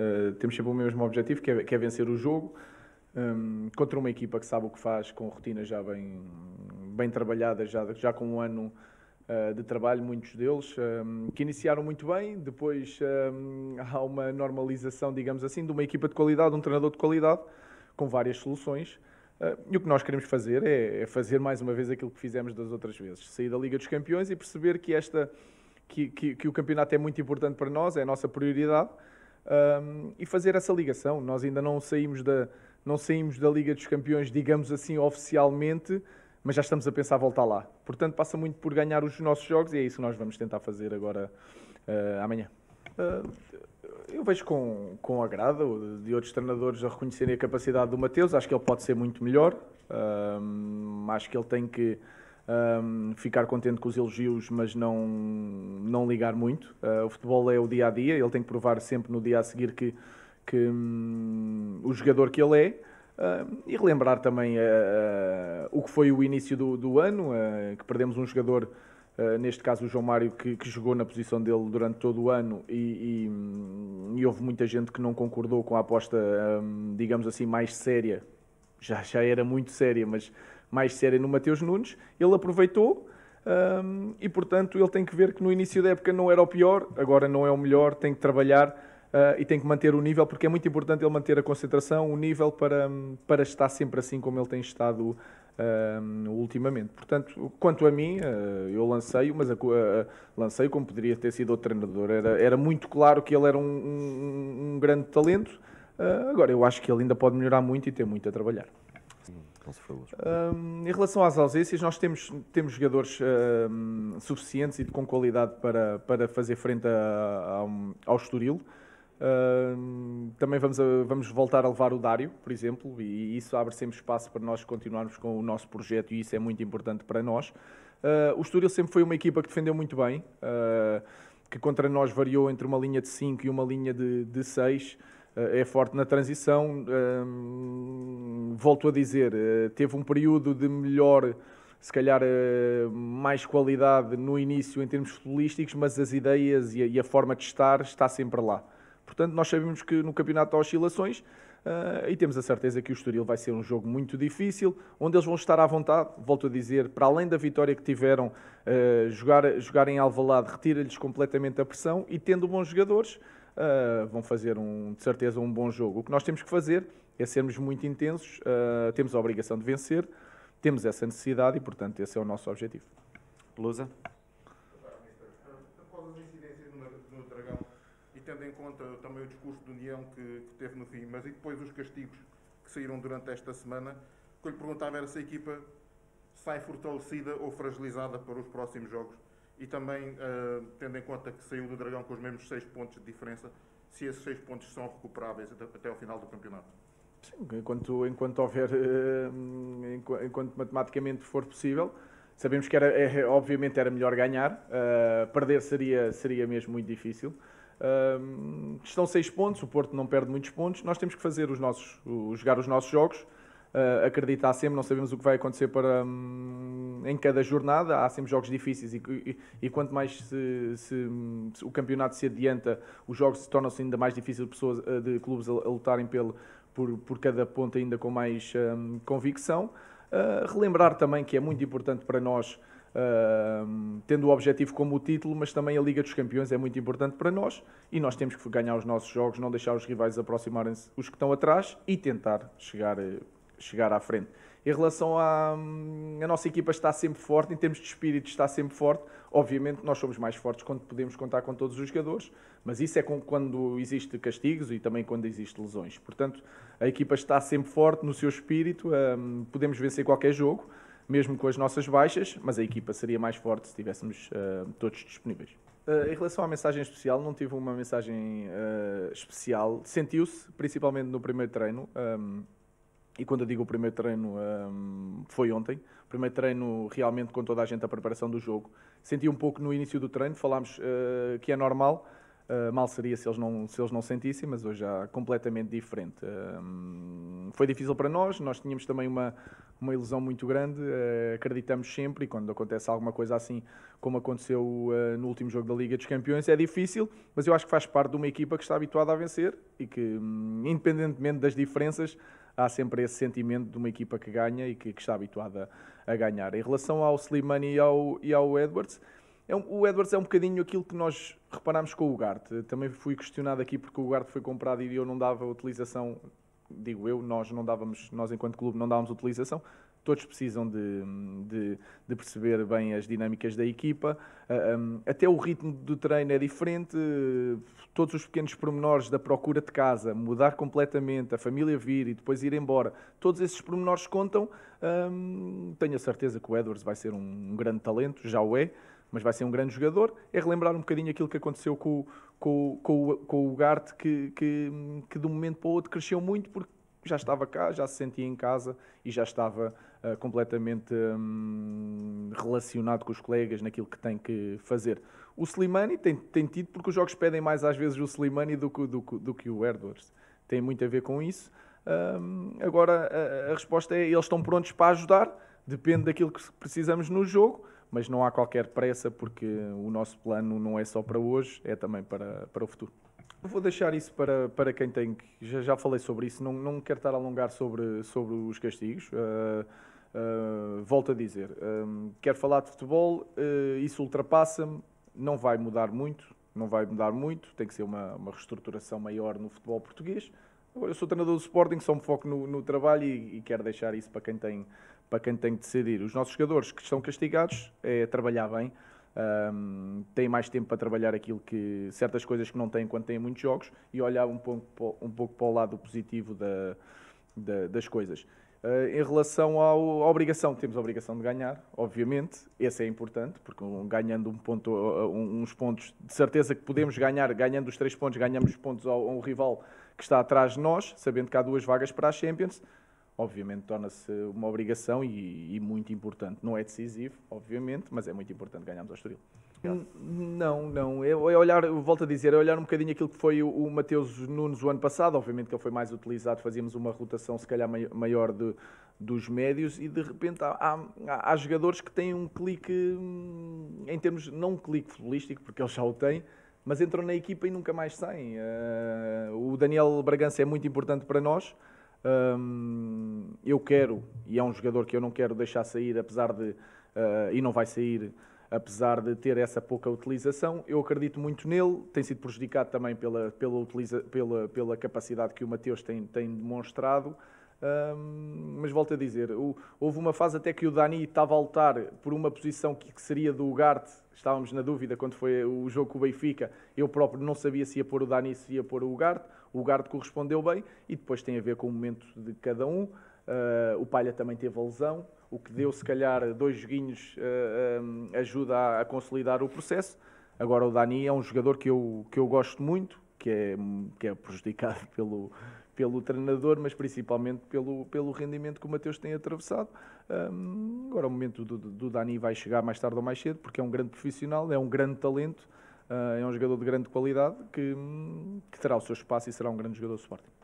Eh, temos sempre o mesmo objetivo, que é, que é vencer o jogo. Um, ehm, contra uma equipa que sabe o que faz, com rotinas já bem, bem trabalhadas, já, já com um ano uh, de trabalho, muitos deles, um, ehm, que iniciaram muito bem, depois um, ehm, há uma normalização, digamos assim, de uma equipa de qualidade, um treinador de qualidade, com várias soluções. Uh, e o que nós queremos fazer é, é, fazer mais uma vez aquilo que fizemos das outras vezes, sair da Liga dos Campeões e perceber que, esta, que, que, que o campeonato é muito importante para nós, é a nossa prioridade um, e fazer essa ligação. Nós ainda não saímos, da, não saímos da Liga dos Campeões, digamos assim, oficialmente, mas já estamos a pensar voltar lá. Portanto, passa muito por ganhar os nossos jogos e é isso que nós vamos tentar fazer agora uh, amanhã. Uh, eu vejo com, com agrado de outros treinadores a reconhecerem a capacidade do Mateus. Acho que ele pode ser muito melhor. Uh, acho que ele tem que um, ficar contente com os elogios, mas não, não ligar muito. Uh, o futebol é o dia a dia, ele tem que provar sempre no dia a seguir que, que um, o jogador que ele é. Uh, e relembrar também uh, o que foi o início do, do ano, que perdemos um jogador Uh, neste caso o João Mário, que, que, jogou na posição dele durante todo o ano e, e, hum, e houve muita gente que não concordou com a aposta, um, digamos assim, mais séria. Já, já era muito séria, mas mais séria no Mateus Nunes, ele aproveitou um, e, portanto, ele tem que ver que no início da época não era o pior, agora não é o melhor, tem que trabalhar uh, e tem que manter o nível, porque é muito importante ele manter a concentração, o nível, para, hum, para estar sempre assim como ele tem estado hum, ultimamente. Portanto, quanto a mim, uh, eu lancei, o mas lancei uh, eh, lancei como poderia ter sido outro treinador. Era, era muito claro que ele era um, um, um grande talento. Uh, agora, eu acho que ele ainda pode melhorar muito e ter muito a trabalhar. Um, em relação às ausências, nós temos, temos jogadores um, suficientes e com qualidade para, para fazer frente a, a, ao Estoril. também vamos, a, vamos voltar a levar o Dário, por exemplo, e isso abre sempre espaço para nós continuarmos com o nosso projeto e isso é muito importante para nós. Uh, o Estoril sempre foi uma equipa que defendeu muito bem, uh, que contra nós variou entre uma linha de 5 e uma linha de 6. Eh, é forte na transição. Ehm, volto a dizer, eh, teve um período de melhor, se calhar eh, mais qualidade no início em termos futbolísticos, mas as ideias e a forma de estar está sempre lá. Portanto, nós sabemos que no campeonato há oscilações. Uh, e temos a certeza que o Estoril vai ser um jogo muito difícil, onde eles vão estar à vontade, volto a dizer, para além da vitória que tiveram, uh, jogar, jogar em Alvalade retira-lhes completamente a pressão e tendo bons jogadores, uh, vão fazer, um, de certeza, um bom jogo. O que nós temos que fazer é sermos muito intensos, uh, temos a obrigação de vencer, temos essa necessidade e, portanto, esse é o nosso objetivo. Lusa? Após as incidências no Dragão, e tendo em conta também o discurso do união que, que teve no fim, mas e depois os castigos que saíram durante esta semana, o que eu lhe perguntava era se a equipa sai fortalecida ou fragilizada para os próximos jogos e também uh, tendo em conta que saiu do Dragão com os mesmos 6 pontos de diferença, se esses 6 pontos são recuperáveis até, até ao final do campeonato. Sim, enquanto, enquanto houver, uh, eh, enquanto, enquanto, matematicamente for possível, sabemos que era, é, obviamente era melhor ganhar, uh, perder seria, seria mesmo muito difícil. estão 6 pontos, o Porto não perde muitos pontos, nós temos que fazer os nossos, o, jogar os nossos jogos, uh, acreditar sempre, não sabemos o que vai acontecer para, um, em cada jornada, há sempre jogos difíceis e, e, e quanto mais se, se, se, o campeonato se adianta, os jogos se tornam-se ainda mais difíceis de, pessoas, eh, de clubes a, a lutarem pelo, por, por cada ponto ainda com mais um, convicção. Uh, relembrar também que é muito importante para nós, uh, tendo o objetivo como o título, mas também a Liga dos Campeões é muito importante para nós e nós temos que ganhar os nossos jogos, não deixar os rivais aproximarem-se os que estão atrás e tentar chegar. Uh, chegar à frente. Em relação à hum, a nossa equipa está sempre forte, em termos de espírito está sempre forte. Obviamente nós somos mais fortes quando podemos contar com todos os jogadores, mas isso é quando existe castigos e também quando existe lesões. Portanto, a equipa está sempre forte no seu espírito, hum, podemos vencer qualquer jogo, mesmo com as nossas baixas, mas a equipa seria mais forte se tivéssemos hum, todos disponíveis. Eh, em relação à mensagem especial, não tive uma mensagem eh, especial. Sentiu-se, principalmente no primeiro treino e quando eu digo o primeiro treino, um, foi ontem. primeiro treino, realmente, com toda a gente, a preparação do jogo. Senti um pouco no início do treino, falámos uh, que é normal. Uh, mal seria se eles, não, se eles não sentissem, mas hoje é completamente diferente. Hum, foi difícil para nós, nós tínhamos também uma, uma ilusão muito grande, uh, acreditamos sempre, e quando acontece alguma coisa assim, como aconteceu no último jogo da Liga dos Campeões, é difícil, mas eu acho que faz parte de uma equipa que está habituada a vencer e que, um, independentemente das diferenças, há sempre esse sentimento de uma equipa que ganha e que, que está habituada a ganhar. Em relação ao Slimani e ao, e ao Edwards, é um, o Edwards é um bocadinho aquilo que nós reparámos com o Gart. Também fui questionado aqui porque o Gart foi comprado e eu não dava utilização, digo eu, nós não dávamos, nós enquanto clube não dávamos utilização. Todos precisam de, de de perceber bem as dinâmicas da equipa. Ah, até o ritmo do treino é diferente, todos os pequenos pormenores da procura de casa, mudar completamente, a família vir e depois ir embora, todos esses pormenores contam. Tenho a certeza que o Edwards vai ser um grande talento, já o é, mas vai ser um grande jogador. É relembrar um bocadinho aquilo que aconteceu com, com, com, com o Garte, que, que, que de um momento para o outro cresceu muito porque já estava cá, já se sentia em casa e já estava uh, completamente um, relacionado com os colegas naquilo que tem que fazer. O Slimani tem, tem tido, porque os jogos pedem mais às vezes o Slimani do que, do, do que o Edwards. Tem muito a ver com isso. Um, agora, a, a resposta é: eles estão prontos para ajudar, depende daquilo que precisamos no jogo mas não há qualquer pressa porque o nosso plano não é só para hoje, é também para, para o futuro. Eu vou deixar isso para, para quem tem que. Já, já falei sobre isso, não, não quero estar a alongar sobre, sobre os castigos. Uh, uh, volto a dizer, um, eh, quero falar de futebol, uh, isso ultrapassa-me, não vai mudar muito, não vai mudar muito, tem que ser uma, uma reestruturação maior no futebol português. Agora, eu sou treinador do Sporting, só me foco no, no trabalho e, e, quero deixar isso para quem, tem, para quem tem que decidir. Os nossos jogadores que estão castigados é trabalhar bem, um, têm mais tempo para trabalhar aquilo que certas coisas que não têm quando têm muitos jogos e olhar um pouco, um pouco para o lado positivo da, da, das coisas. Uh, em relação à obrigação, temos a obrigação de ganhar, obviamente, esse é importante, porque um, ganhando um ponto, uh, uns pontos, de certeza que podemos ganhar, ganhando os três pontos, ganhamos pontos ao, a um rival que está atrás de nós, sabendo que há duas vagas para a Champions, obviamente torna-se uma obrigação e, e, muito importante. Não é decisivo, obviamente, mas é muito importante ganharmos ao Estoril. Não, não. É, é olhar, volto a dizer, é olhar um bocadinho aquilo que foi o, o Mateus Nunes o ano passado. Obviamente que ele foi mais utilizado, fazíamos uma rotação se calhar maior de, dos médios e de repente há, há, há jogadores que têm um clique, hum, em termos, não um clique futbolístico porque ele já o tem mas entram na equipa e nunca mais saem. Uh, o Daniel Bragança é muito importante para nós eu quero, e é um jogador que eu não quero deixar sair, apesar de, uh, e não vai sair, apesar de ter essa pouca utilização, eu acredito muito nele, tem sido prejudicado também pela, pela, utiliza, pela, pela capacidade que o Mateus tem, tem demonstrado. mas volto a dizer, houve uma fase até que o Dani estava a lutar por uma posição que, seria do Ugarte, estávamos na dúvida quando foi o jogo com o Benfica, eu próprio não sabia se ia pôr o Dani, se ia pôr o Ugarte, o Garde correspondeu bem e depois tem a ver com o momento de cada um. Uh, o Palha também teve a lesão, o que deu, se calhar, dois joguinhos uh, ah, um, ah, ajuda a, a, consolidar o processo. Agora, o Dani é um jogador que eu, que eu gosto muito, que é, que é prejudicado pelo, pelo treinador, mas principalmente pelo, pelo rendimento que o Mateus tem atravessado. Um, agora, o momento do, do Dani vai chegar mais tarde ou mais cedo, porque é um grande profissional, é um grande talento. Ah, é um jogador de grande qualidade que, hum, que terá o seu espaço e será um grande jogador do Sporting.